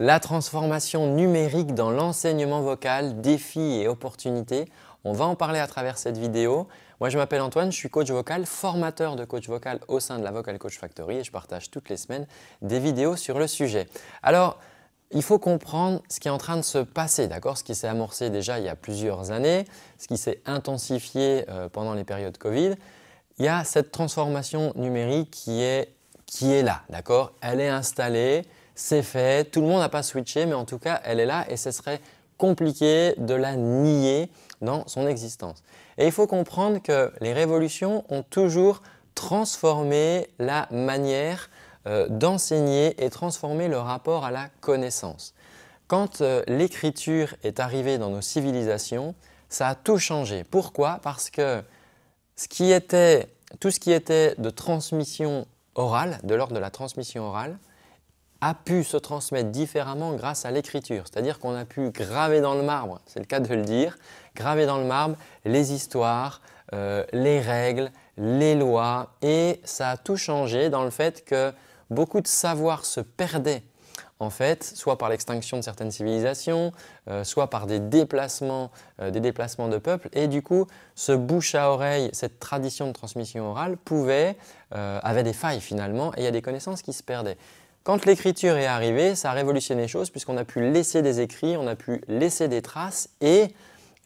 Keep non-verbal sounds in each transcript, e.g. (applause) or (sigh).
La transformation numérique dans l'enseignement vocal, défis et opportunités, on va en parler à travers cette vidéo. Moi, je m'appelle Antoine, je suis coach vocal, formateur de coach vocal au sein de la Vocal Coach Factory et je partage toutes les semaines des vidéos sur le sujet. Alors, il faut comprendre ce qui est en train de se passer, d'accord Ce qui s'est amorcé déjà il y a plusieurs années, ce qui s'est intensifié euh, pendant les périodes Covid. Il y a cette transformation numérique qui est, qui est là, d'accord Elle est installée, c'est fait, tout le monde n'a pas switché, mais en tout cas, elle est là et ce serait compliqué de la nier dans son existence. Et il faut comprendre que les révolutions ont toujours transformé la manière euh, d'enseigner et transformé le rapport à la connaissance. Quand euh, l'écriture est arrivée dans nos civilisations, ça a tout changé. Pourquoi Parce que tout ce qui était de transmission orale, de l'ordre de la transmission orale, a pu se transmettre différemment grâce à l'écriture, c'est-à-dire qu'on a pu graver dans le marbre, c'est le cas de le dire, graver dans le marbre les histoires, euh, les règles, les lois, et ça a tout changé dans le fait que beaucoup de savoirs se perdaient en fait, soit par l'extinction de certaines civilisations, euh, soit par des déplacements, euh, des déplacements de peuples. Et du coup, ce bouche à oreille, cette tradition de transmission orale avait des failles finalement, et il y a des connaissances qui se perdaient. Quand l'écriture est arrivée, ça a révolutionné les choses puisqu'on a pu laisser des écrits, on a pu laisser des traces et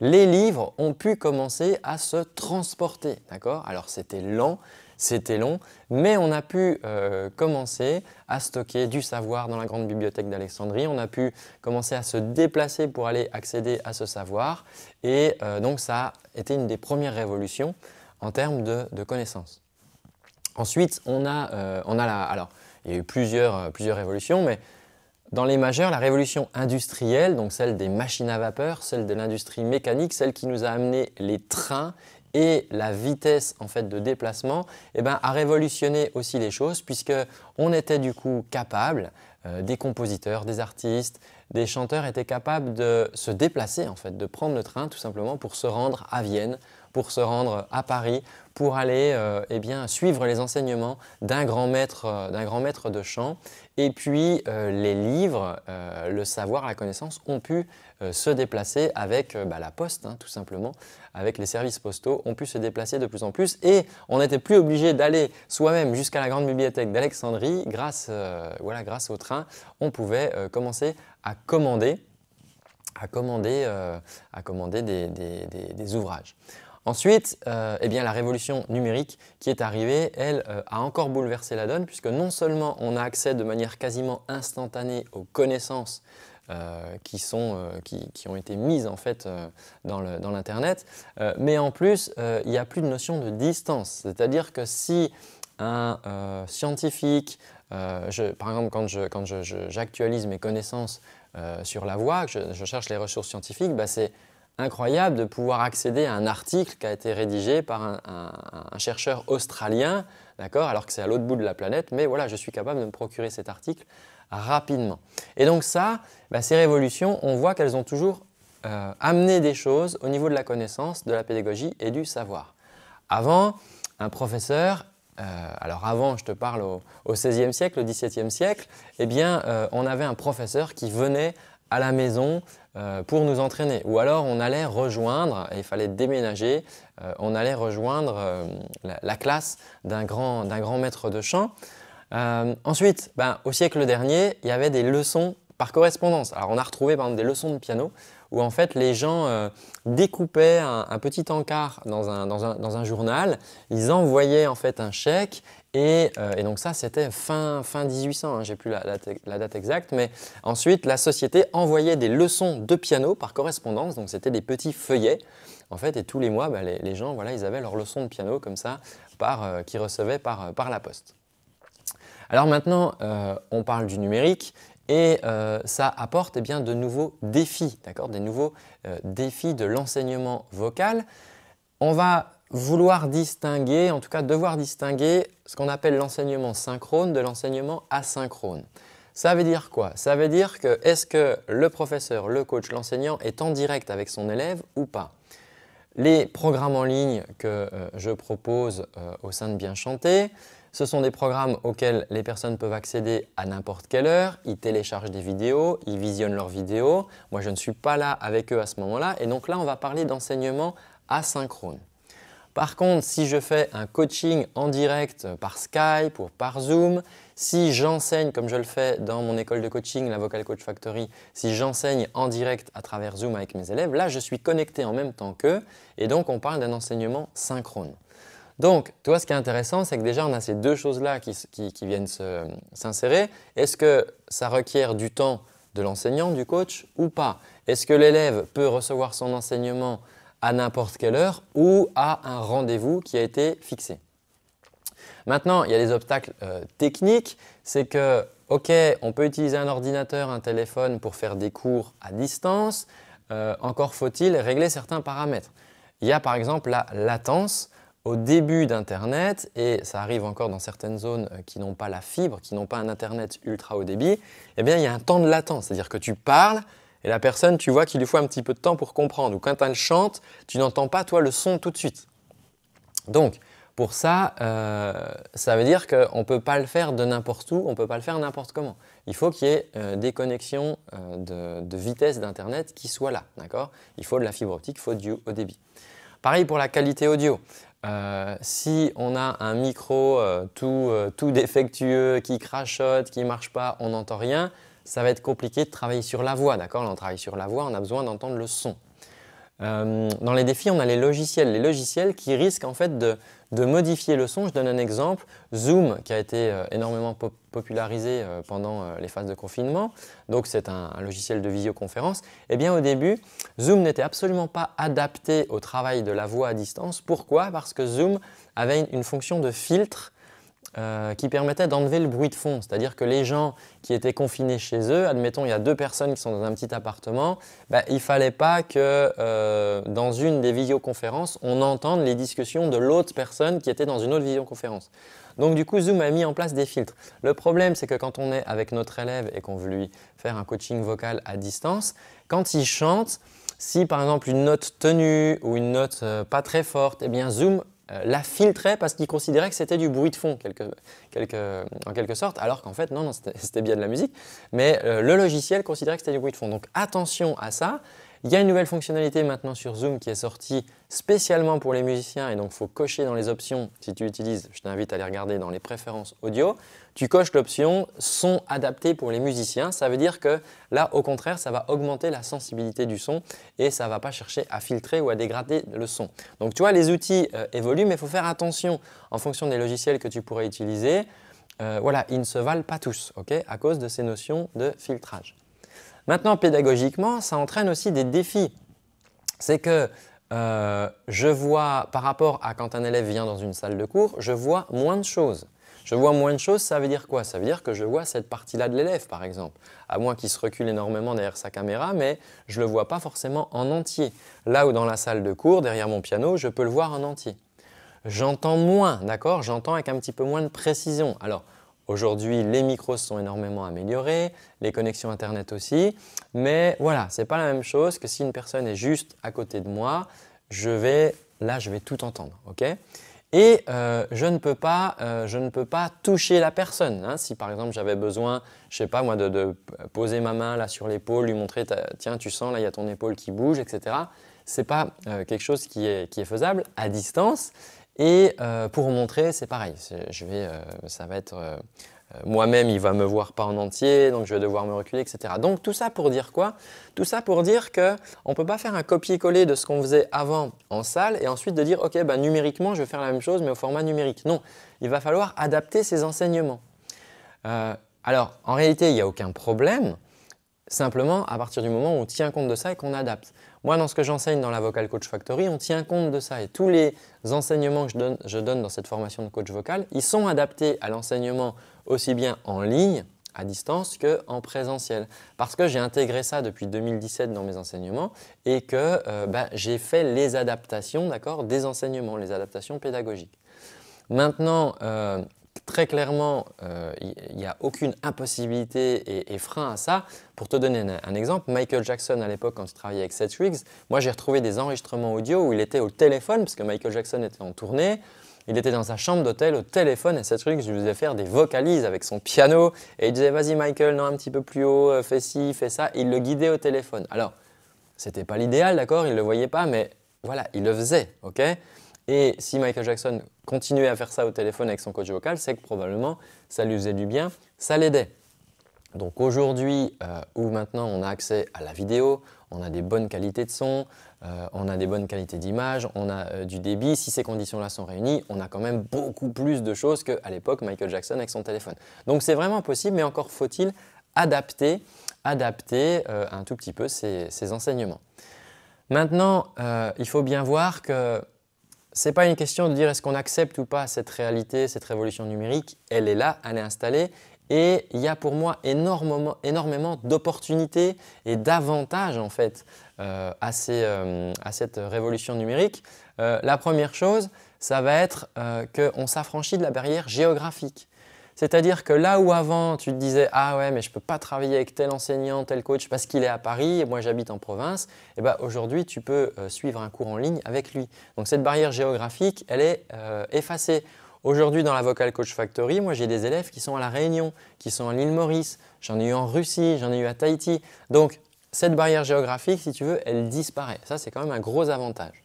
les livres ont pu commencer à se transporter. D'accord Alors c'était lent, c'était long, mais on a pu euh, commencer à stocker du savoir dans la grande bibliothèque d'Alexandrie, on a pu commencer à se déplacer pour aller accéder à ce savoir et euh, donc ça a été une des premières révolutions en termes de, connaissances. Ensuite, on a, euh, on a la... Alors, il y a eu euh, plusieurs, révolutions, mais dans les majeures, la révolution industrielle, donc celle des machines à vapeur, celle de l'industrie mécanique, celle qui nous a amené les trains et la vitesse en fait de déplacement, eh ben, a révolutionné aussi les choses puisque on était du coup capable, euh, des compositeurs, des artistes, des chanteurs étaient capables de se déplacer en fait, de prendre le train tout simplement pour se rendre à Vienne, pour se rendre à Paris pour aller euh, eh bien, suivre les enseignements d'un grand, maître, euh, grand maître de chant. Et puis euh, les livres, le savoir, la connaissance ont pu se déplacer avec bah, la poste, hein, tout simplement, avec les services postaux, ont pu se déplacer de plus en plus. Et on n'était plus obligé d'aller soi-même jusqu'à la grande bibliothèque d'Alexandrie. Grâce, au train, on pouvait commencer à commander à commander, des, ouvrages. Ensuite, euh, eh bien, la révolution numérique qui est arrivée, elle, euh, a encore bouleversé la donne puisque non seulement on a accès de manière quasiment instantanée aux connaissances euh, qui, ont été mises en fait dans l'Internet, mais en plus, il n'y a plus de notion de distance. C'est-à-dire que si un scientifique, par exemple quand j'actualise je, quand mes connaissances sur la voie, que je, cherche les ressources scientifiques, bah, c'est incroyable de pouvoir accéder à un article qui a été rédigé par un, chercheur australien, alors que c'est à l'autre bout de la planète, mais voilà, je suis capable de me procurer cet article rapidement. Et donc ça, bah, ces révolutions, on voit qu'elles ont toujours euh, amené des choses au niveau de la connaissance, de la pédagogie et du savoir. Avant, un professeur, euh, alors avant, je te parle au, 16e siècle, au XVIIe siècle, eh bien, euh, on avait un professeur qui venait à la maison euh, pour nous entraîner. Ou alors on allait rejoindre, il fallait déménager, euh, on allait rejoindre euh, la, classe d'un grand, maître de chant. ensuite, ben, au siècle dernier, il y avait des leçons par correspondance. Alors on a retrouvé par exemple, des leçons de piano où en fait les gens euh, découpaient un, petit encart dans un, journal, ils envoyaient en fait un chèque et, euh, donc ça c'était fin, fin 1800, je hein, j'ai plus la, date exacte, mais ensuite la société envoyait des leçons de piano par correspondance, donc c'était des petits feuillets en fait et tous les mois bah, les, gens ils avaient leurs leçons de piano comme ça euh, qu'ils recevaient par, la poste. Alors maintenant, on parle du numérique et euh, ça apporte eh bien, de nouveaux défis, des nouveaux euh, défis de l'enseignement vocal. On va vouloir distinguer, en tout cas devoir distinguer ce qu'on appelle l'enseignement synchrone de l'enseignement asynchrone. Ça veut dire quoi Ça veut dire que est-ce que le professeur, le coach, l'enseignant est en direct avec son élève ou pas Les programmes en ligne que euh, je propose au sein de Bien Chanter, ce sont des programmes auxquels les personnes peuvent accéder à n'importe quelle heure. Ils téléchargent des vidéos, ils visionnent leurs vidéos. Moi, je ne suis pas là avec eux à ce moment-là. Et donc là, on va parler d'enseignement asynchrone. Par contre, si je fais un coaching en direct euh, par Skype ou par Zoom, si j'enseigne, comme je le fais dans mon école de coaching, la Vocal Coach Factory, si j'enseigne en direct à travers Zoom avec mes élèves, là, je suis connecté en même temps qu'eux et donc on parle d'un enseignement synchrone. Donc, toi, ce qui est intéressant, c'est que déjà, on a ces deux choses-là qui, viennent s'insérer. Est-ce que ça requiert du temps de l'enseignant, du coach, ou pas Est-ce que l'élève peut recevoir son enseignement à n'importe quelle heure ou à un rendez-vous qui a été fixé Maintenant, il y a des obstacles euh, techniques. C'est que, OK, on peut utiliser un ordinateur, un téléphone pour faire des cours à distance. Euh, encore faut-il régler certains paramètres. Il y a par exemple la latence au début d'Internet, et ça arrive encore dans certaines zones euh, qui n'ont pas la fibre, qui n'ont pas un Internet ultra haut débit, eh bien, il y a un temps de latence. C'est-à-dire que tu parles et la personne, tu vois qu'il lui faut un petit peu de temps pour comprendre. Ou quand elle chante, tu n'entends pas, toi, le son tout de suite. Donc, pour ça, euh, ça veut dire qu'on ne peut pas le faire de n'importe où, on ne peut pas le faire n'importe comment. Il faut qu'il y ait euh, des connexions de, vitesse d'Internet qui soient là, Il faut de la fibre optique, il faut du haut débit. Pareil pour la qualité audio. Euh, si on a un micro euh, tout, euh, tout, défectueux, qui crachote, qui ne marche pas, on n'entend rien, ça va être compliqué de travailler sur la voix, d'accord on travaille sur la voix, on a besoin d'entendre le son. Euh, dans les défis, on a les logiciels. Les logiciels qui risquent en fait de, modifier le son. Je donne un exemple. Zoom, qui a été euh, énormément popularisé euh, pendant les phases de confinement, donc c'est un, logiciel de visioconférence, eh bien au début, Zoom n'était absolument pas adapté au travail de la voix à distance. Pourquoi Parce que Zoom avait une fonction de filtre euh, qui permettait d'enlever le bruit de fond. C'est-à-dire que les gens qui étaient confinés chez eux, admettons il y a deux personnes qui sont dans un petit appartement, bah, il ne fallait pas que euh, dans une des visioconférences, on entende les discussions de l'autre personne qui était dans une autre visioconférence. Donc du coup, Zoom a mis en place des filtres. Le problème, c'est que quand on est avec notre élève et qu'on veut lui faire un coaching vocal à distance, quand il chante, si par exemple une note tenue ou une note euh, pas très forte, eh bien Zoom euh, la filtrait parce qu'il considérait que c'était du bruit de fond, en quelque sorte, alors qu'en fait, non, non c'était (laughs) bien de la musique, mais euh, le logiciel considérait que c'était du bruit de fond. Donc attention à ça, il y a une nouvelle fonctionnalité maintenant sur Zoom qui est sortie spécialement pour les musiciens et donc il faut cocher dans les options. Si tu utilises, je t'invite à aller regarder dans les préférences audio. Tu coches l'option son adapté pour les musiciens. Ça veut dire que là, au contraire, ça va augmenter la sensibilité du son et ça ne va pas chercher à filtrer ou à dégrader le son. Donc tu vois, les outils euh, évoluent, mais il faut faire attention en fonction des logiciels que tu pourrais utiliser. Euh, voilà, ils ne se valent pas tous, ok, à cause de ces notions de filtrage. Maintenant, pédagogiquement, ça entraîne aussi des défis. C'est que euh, je vois, par rapport à quand un élève vient dans une salle de cours, je vois moins de choses. Je vois moins de choses, ça veut dire quoi Ça veut dire que je vois cette partie-là de l'élève, par exemple. À moins qu'il se recule énormément derrière sa caméra, mais je ne le vois pas forcément en entier. Là où dans la salle de cours, derrière mon piano, je peux le voir en entier. J'entends moins, d'accord J'entends avec un petit peu moins de précision. Alors, Aujourd'hui, les micros sont énormément améliorés, les connexions Internet aussi, mais voilà, ce n'est pas la même chose que si une personne est juste à côté de moi, je vais, là, je vais tout entendre, et euh, euh, je, ne peux pas, toucher la personne. Hein. Si par exemple j'avais besoin, je sais pas moi, de, poser ma main là sur l'épaule, lui montrer, tiens, tu sens là, il y a ton épaule qui bouge, etc. Ce n'est pas euh, quelque chose qui est faisable à distance. Et euh, pour montrer, c'est pareil. Euh, ça va être euh, moi-même, il va me voir pas en entier, donc je vais devoir me reculer, etc. Donc tout ça pour dire quoi Tout ça pour dire qu'on ne peut pas faire un copier-coller de ce qu'on faisait avant en salle et ensuite de dire ok, bah, numériquement, je vais faire la même chose mais au format numérique. Non, il va falloir adapter ses enseignements. alors en réalité, il n'y a aucun problème. Simplement, à partir du moment où on tient compte de ça et qu'on adapte. Moi, dans ce que j'enseigne dans la Vocal Coach Factory, on tient compte de ça. Et tous les enseignements que je donne, dans cette formation de coach vocal, ils sont adaptés à l'enseignement aussi bien en ligne, à distance, qu'en présentiel. Parce que j'ai intégré ça depuis 2017 dans mes enseignements et que euh, bah, j'ai fait les adaptations des enseignements, les adaptations pédagogiques. Maintenant, euh, très clairement, il euh, n'y a aucune impossibilité et, frein à ça. Pour te donner un, exemple, Michael Jackson, à l'époque, quand il travaillait avec Seth Riggs, moi, j'ai retrouvé des enregistrements audio où il était au téléphone, parce que Michael Jackson était en tournée, il était dans sa chambre d'hôtel au téléphone et Seth Riggs lui faisait faire des vocalises avec son piano et il disait « Vas-y, Michael, non, un petit peu plus haut, euh, fais ci, fais ça », il le guidait au téléphone. Alors, c'était pas l'idéal, d'accord, il le voyait pas, mais voilà, il le faisait, ok et si Michael Jackson continuait à faire ça au téléphone avec son coach vocal, c'est que probablement ça lui faisait du bien, ça l'aidait. Donc aujourd'hui, euh, ou où maintenant on a accès à la vidéo, on a des bonnes qualités de son, euh, on a des bonnes qualités d'image, on a euh, du débit, si ces conditions-là sont réunies, on a quand même beaucoup plus de choses qu'à l'époque Michael Jackson avec son téléphone. Donc c'est vraiment possible, mais encore faut-il adapter, adapter un tout petit peu ces enseignements. Maintenant, il faut bien voir que c'est pas une question de dire est-ce qu'on accepte ou pas cette réalité, cette révolution numérique. Elle est là, elle est installée. Et il y a pour moi énormément, d'opportunités et d'avantages en fait euh, euh, à, cette révolution numérique. Euh, la première chose, ça va être qu'on s'affranchit de la barrière géographique. C'est-à-dire que là où avant, tu te disais Ah ouais, mais je ne peux pas travailler avec tel enseignant, tel coach parce qu'il est à Paris et moi j'habite en province, eh ben, aujourd'hui tu peux euh, suivre un cours en ligne avec lui. Donc cette barrière géographique, elle est euh, effacée. Aujourd'hui, dans la Vocal Coach Factory, moi j'ai des élèves qui sont à La Réunion, qui sont à l'île Maurice, j'en ai eu en Russie, j'en ai eu à Tahiti. Donc cette barrière géographique, si tu veux, elle disparaît. Ça, c'est quand même un gros avantage.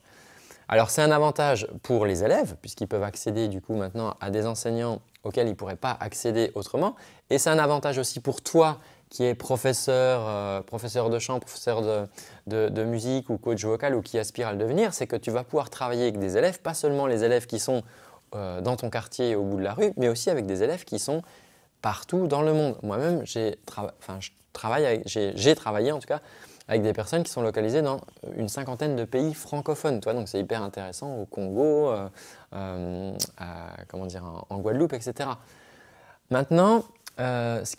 Alors c'est un avantage pour les élèves, puisqu'ils peuvent accéder du coup maintenant à des enseignants auquel ils ne pourraient pas accéder autrement. Et c'est un avantage aussi pour toi qui es professeur, euh, professeur de chant, professeur de, musique ou coach vocal ou qui aspire à le devenir, c'est que tu vas pouvoir travailler avec des élèves, pas seulement les élèves qui sont euh, dans ton quartier au bout de la rue, mais aussi avec des élèves qui sont partout dans le monde. Moi-même, j'ai travaillé en tout cas avec des personnes qui sont localisées dans euh, une cinquantaine de pays francophones. donc c'est hyper intéressant au Congo, euh, euh, comment dire, en, Guadeloupe, etc. Maintenant, ce,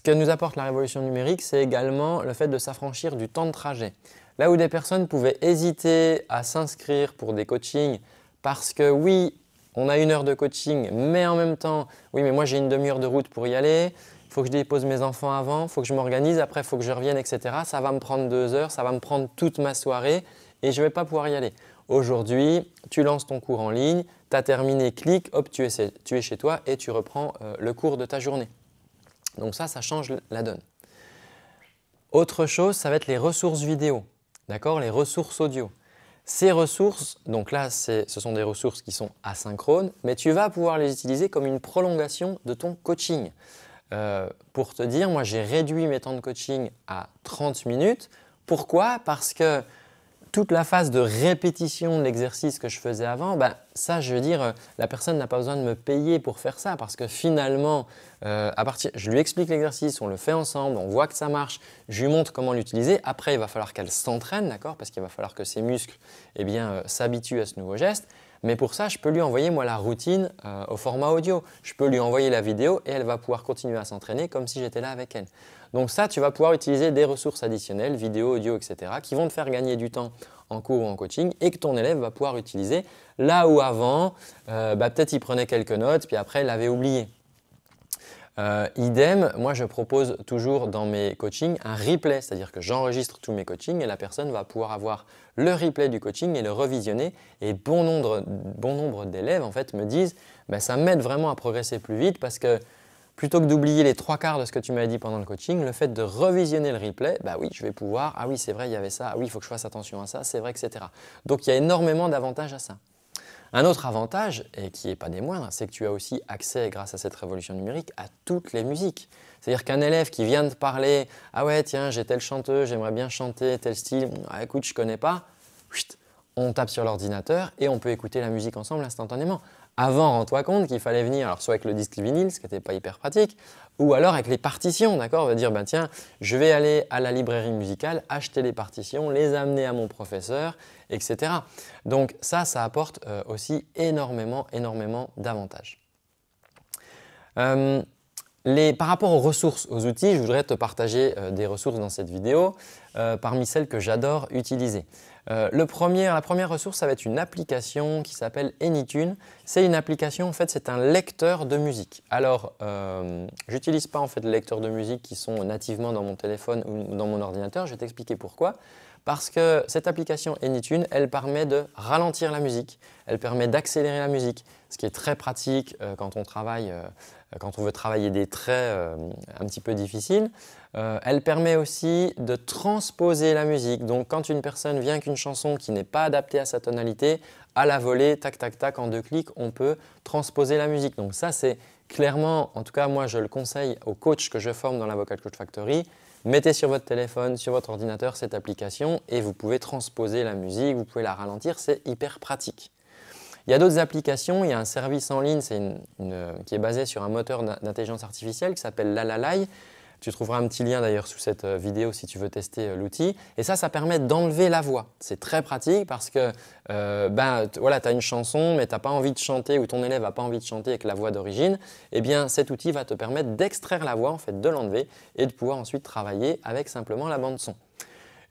que nous apporte la révolution numérique, c'est également le fait de s'affranchir du temps de trajet. Là où des personnes pouvaient hésiter à s'inscrire pour des coachings parce que oui, on a une heure de coaching, mais en même temps, oui, mais moi j'ai une demi-heure de route pour y aller, faut que je dépose mes enfants avant, faut que je m'organise, après faut que je revienne, etc. Ça va me prendre deux heures, ça va me prendre toute ma soirée et je ne vais pas pouvoir y aller. Aujourd'hui, tu lances ton cours en ligne, tu as terminé, clic, hop, tu es, chez toi et tu reprends euh, le cours de ta journée. Donc ça, ça change la donne. Autre chose, ça va être les ressources vidéo, d'accord Les ressources audio. Ces ressources, donc là, ce sont des ressources qui sont asynchrones, mais tu vas pouvoir les utiliser comme une prolongation de ton coaching. Euh, pour te dire, moi j'ai réduit mes temps de coaching à 30 minutes. Pourquoi Parce que toute la phase de répétition de l'exercice que je faisais avant, ben, ça, je veux dire, euh, la personne n'a pas besoin de me payer pour faire ça parce que finalement, euh, à partir, je lui explique l'exercice, on le fait ensemble, on voit que ça marche, je lui montre comment l'utiliser. Après, il va falloir qu'elle s'entraîne, d'accord Parce qu'il va falloir que ses muscles eh s'habituent à ce nouveau geste. Mais pour ça, je peux lui envoyer moi la routine euh, au format audio. Je peux lui envoyer la vidéo et elle va pouvoir continuer à s'entraîner comme si j'étais là avec elle. Donc ça, tu vas pouvoir utiliser des ressources additionnelles, vidéo, audio, etc., qui vont te faire gagner du temps en cours ou en coaching et que ton élève va pouvoir utiliser là où avant, euh, bah, peut-être il prenait quelques notes, puis après il l'avait oublié. Euh, idem, moi je propose toujours dans mes coachings un replay, c'est-à-dire que j'enregistre tous mes coachings et la personne va pouvoir avoir le replay du coaching et le revisionner. Et bon nombre, d'élèves en fait me disent bah, ça m'aide vraiment à progresser plus vite parce que plutôt que d'oublier les trois quarts de ce que tu m'as dit pendant le coaching, le fait de revisionner le replay, bah oui, je vais pouvoir, ah oui, c'est vrai, il y avait ça, ah oui, il faut que je fasse attention à ça, c'est vrai, etc. Donc il y a énormément d'avantages à ça. Un autre avantage, et qui n'est pas des moindres, c'est que tu as aussi accès, grâce à cette révolution numérique, à toutes les musiques. C'est-à-dire qu'un élève qui vient de parler Ah ouais, tiens, j'ai tel chanteuse, j'aimerais bien chanter tel style, ah, écoute, je connais pas, on tape sur l'ordinateur et on peut écouter la musique ensemble instantanément. Avant, rends-toi compte qu'il fallait venir, alors soit avec le disque vinyle, ce qui n'était pas hyper pratique, ou alors avec les partitions, d'accord On va dire, ben tiens, je vais aller à la librairie musicale, acheter les partitions, les amener à mon professeur, etc. Donc ça, ça apporte euh, aussi énormément, énormément d'avantages. Euh, par rapport aux ressources, aux outils, je voudrais te partager euh, des ressources dans cette vidéo euh, parmi celles que j'adore utiliser. Euh, la première ressource, ça va être une application qui s'appelle Anytune. C'est une application, en fait, c'est un lecteur de musique. Alors, euh, j'utilise pas en fait les lecteurs de musique qui sont nativement dans mon téléphone ou dans mon ordinateur. Je vais t'expliquer pourquoi. Parce que cette application Anytune, elle permet de ralentir la musique, elle permet d'accélérer la musique, ce qui est très pratique quand on travaille euh, quand on veut travailler des traits euh, un petit peu difficiles. Euh, elle permet aussi de transposer la musique. Donc quand une personne vient avec une chanson qui n'est pas adaptée à sa tonalité, à la volée, tac, tac, tac, en deux clics, on peut transposer la musique. Donc ça, c'est clairement, en tout cas moi, je le conseille aux coachs que je forme dans la Vocal Coach Factory. Mettez sur votre téléphone, sur votre ordinateur cette application et vous pouvez transposer la musique, vous pouvez la ralentir, c'est hyper pratique. Il y a d'autres applications, il y a un service en ligne qui est basé sur un moteur d'intelligence artificielle qui s'appelle Lalalai. Tu trouveras un petit lien d'ailleurs sous cette euh, vidéo si tu veux tester euh, l'outil. Et ça, ça permet d'enlever la voix. C'est très pratique parce que euh, ben, tu as une chanson, mais tu n'as pas envie de chanter ou ton élève n'a pas envie de chanter avec la voix d'origine. Eh bien, cet outil va te permettre d'extraire la voix, en fait, de l'enlever et de pouvoir ensuite travailler avec simplement la bande son.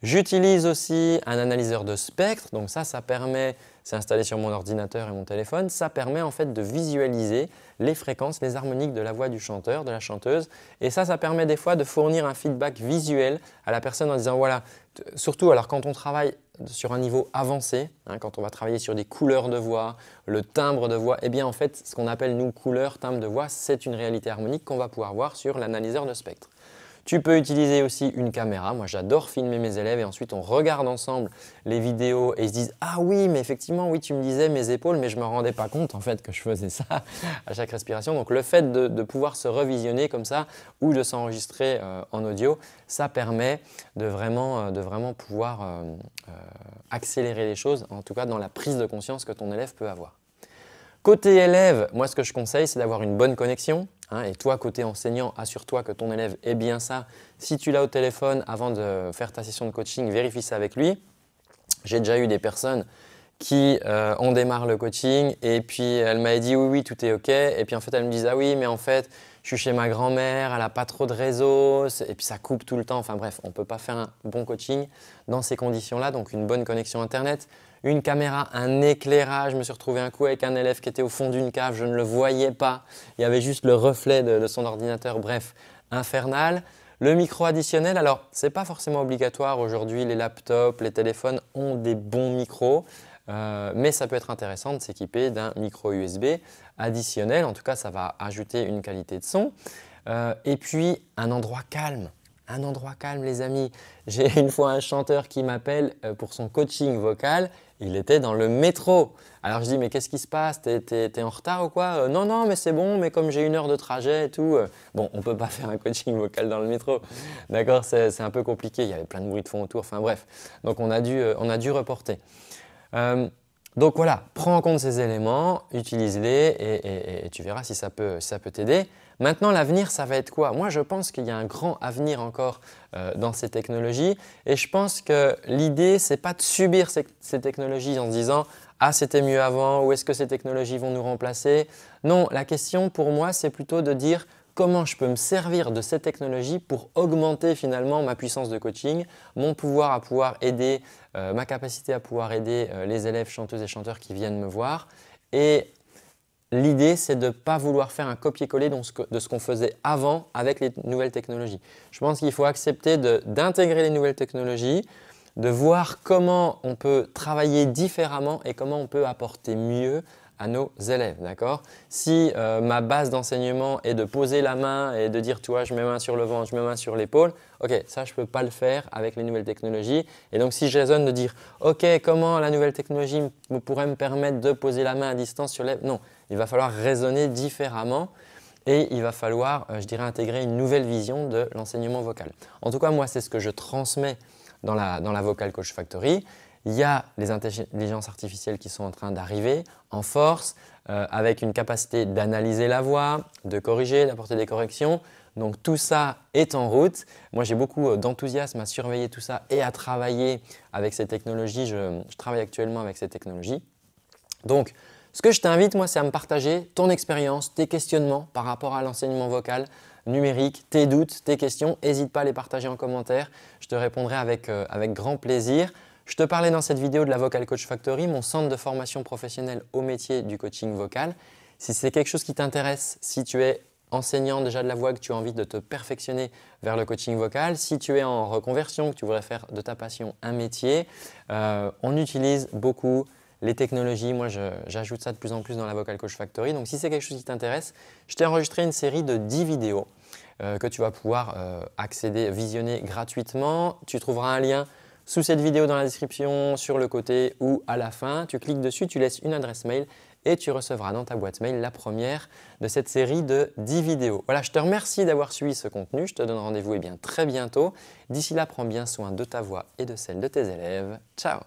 J'utilise aussi un analyseur de spectre. Donc ça, ça permet c'est installé sur mon ordinateur et mon téléphone, ça permet en fait de visualiser les fréquences, les harmoniques de la voix du chanteur, de la chanteuse. Et ça, ça permet des fois de fournir un feedback visuel à la personne en disant voilà, surtout alors quand on travaille sur un niveau avancé, hein, quand on va travailler sur des couleurs de voix, le timbre de voix, eh bien en fait ce qu'on appelle nous couleurs, timbre de voix, c'est une réalité harmonique qu'on va pouvoir voir sur l'analyseur de spectre. Tu peux utiliser aussi une caméra. Moi, j'adore filmer mes élèves et ensuite on regarde ensemble les vidéos et ils se disent Ah oui, mais effectivement, oui, tu me disais mes épaules, mais je ne me rendais pas compte en fait que je faisais ça (laughs) à chaque respiration. Donc, le fait de, pouvoir se revisionner comme ça ou de s'enregistrer euh, en audio, ça permet de vraiment, euh, pouvoir euh, accélérer les choses, en tout cas dans la prise de conscience que ton élève peut avoir. Côté élève, moi ce que je conseille, c'est d'avoir une bonne connexion, Hein, et toi, côté enseignant, assure-toi que ton élève est bien ça. Si tu l'as au téléphone avant de faire ta session de coaching, vérifie ça avec lui. J'ai déjà eu des personnes qui ont euh, démarré le coaching et puis elle m'a dit oui oui tout est ok et puis en fait elle me dit ah oui mais en fait je suis chez ma grand-mère elle n'a pas trop de réseau et puis ça coupe tout le temps enfin bref on ne peut pas faire un bon coaching dans ces conditions là donc une bonne connexion internet une caméra, un éclairage. Je me suis retrouvé un coup avec un élève qui était au fond d'une cave, je ne le voyais pas. Il y avait juste le reflet de, son ordinateur, bref, infernal. Le micro additionnel, alors c'est pas forcément obligatoire aujourd'hui, les laptops, les téléphones ont des bons micros, euh, mais ça peut être intéressant de s'équiper d'un micro USB additionnel, en tout cas ça va ajouter une qualité de son. Euh, et puis un endroit calme, un endroit calme, les amis. J'ai une fois un chanteur qui m'appelle euh, pour son coaching vocal. Il était dans le métro. Alors je dis, mais qu'est-ce qui se passe T'es en retard ou quoi euh, Non, non, mais c'est bon, mais comme j'ai une heure de trajet et tout. Euh, bon, on ne peut pas (laughs) faire un coaching vocal dans le métro. D'accord C'est un peu compliqué. Il y avait plein de bruit de fond autour. Enfin bref. Donc on a dû, on a dû reporter. donc voilà, prends en compte ces éléments, utilise-les et, tu verras si ça peut si ça peut t'aider. Maintenant, l'avenir, ça va être quoi Moi, je pense qu'il y a un grand avenir encore euh, dans ces technologies et je pense que l'idée, c'est pas de subir ces, technologies en se disant ah, c'était mieux avant ou est-ce que ces technologies vont nous remplacer Non, la question pour moi, c'est plutôt de dire comment je peux me servir de ces technologies pour augmenter finalement ma puissance de coaching, mon pouvoir à pouvoir aider, euh, ma capacité à pouvoir aider euh, les élèves chanteuses et chanteurs qui viennent me voir L'idée, c'est de ne pas vouloir faire un copier-coller de ce qu'on faisait avant avec les nouvelles technologies. Je pense qu'il faut accepter d'intégrer les nouvelles technologies, de voir comment on peut travailler différemment et comment on peut apporter mieux à nos élèves, d'accord Si euh, ma base d'enseignement est de poser la main et de dire, tu vois, je mets main sur le ventre, je mets main sur l'épaule, ok, ça, je ne peux pas le faire avec les nouvelles technologies. Et donc, si je raisonne de dire, ok, comment la nouvelle technologie pourrait me permettre de poser la main à distance sur l'élève Non, il va falloir raisonner différemment et il va falloir, euh, je dirais, intégrer une nouvelle vision de l'enseignement vocal. En tout cas, moi, c'est ce que je transmets dans la, dans Vocal Coach Factory. Il y a les intelligences artificielles qui sont en train d'arriver en force, euh, avec une capacité d'analyser la voix, de corriger, d'apporter des corrections. Donc tout ça est en route. Moi j'ai beaucoup euh, d'enthousiasme à surveiller tout ça et à travailler avec ces technologies. Je, je travaille actuellement avec ces technologies. Donc ce que je t'invite, moi, c'est à me partager ton expérience, tes questionnements par rapport à l'enseignement vocal numérique, tes doutes, tes questions. N'hésite pas à les partager en commentaire. Je te répondrai avec, euh, avec grand plaisir. Je te parlais dans cette vidéo de la Vocal Coach Factory, mon centre de formation professionnelle au métier du coaching vocal. Si c'est quelque chose qui t'intéresse, si tu es enseignant déjà de la voix, que tu as envie de te perfectionner vers le coaching vocal, si tu es en reconversion, que tu voudrais faire de ta passion un métier, euh, on utilise beaucoup les technologies. Moi, j'ajoute ça de plus en plus dans la Vocal Coach Factory. Donc, si c'est quelque chose qui t'intéresse, je t'ai enregistré une série de 10 vidéos euh, que tu vas pouvoir euh, accéder, visionner gratuitement. Tu trouveras un lien sous cette vidéo dans la description, sur le côté ou à la fin. Tu cliques dessus, tu laisses une adresse mail et tu recevras dans ta boîte mail la première de cette série de 10 vidéos. Voilà, je te remercie d'avoir suivi ce contenu. Je te donne rendez-vous et eh bien, très bientôt. D'ici là, prends bien soin de ta voix et de celle de tes élèves. Ciao